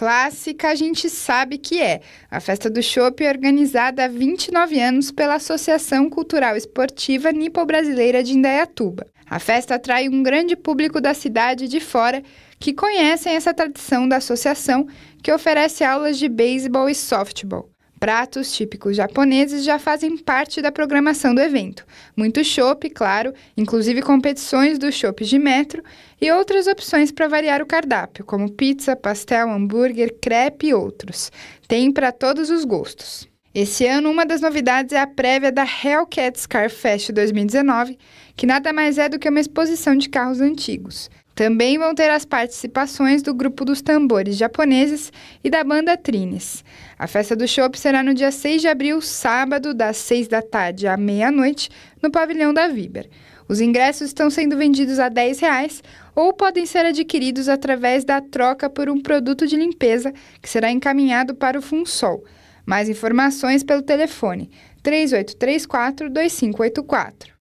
clássica a gente sabe que é. A Festa do Chopp é organizada há 29 anos pela Associação Cultural Esportiva Nipo-Brasileira de Indaiatuba. A festa atrai um grande público da cidade de fora que conhecem essa tradição da associação que oferece aulas de beisebol e softball. Pratos típicos japoneses já fazem parte da programação do evento. Muito chopp, claro, inclusive competições dos chopps de metro e outras opções para variar o cardápio, como pizza, pastel, hambúrguer, crepe e outros. Tem para todos os gostos. Esse ano, uma das novidades é a prévia da Hellcat Scarfest 2019, que nada mais é do que uma exposição de carros antigos. Também vão ter as participações do grupo dos tambores japoneses e da banda Trines. A festa do show será no dia 6 de abril, sábado, das 6 da tarde à meia-noite, no pavilhão da Viber. Os ingressos estão sendo vendidos a R$ 10 reais, ou podem ser adquiridos através da troca por um produto de limpeza que será encaminhado para o Funsol. Mais informações pelo telefone 3834 2584.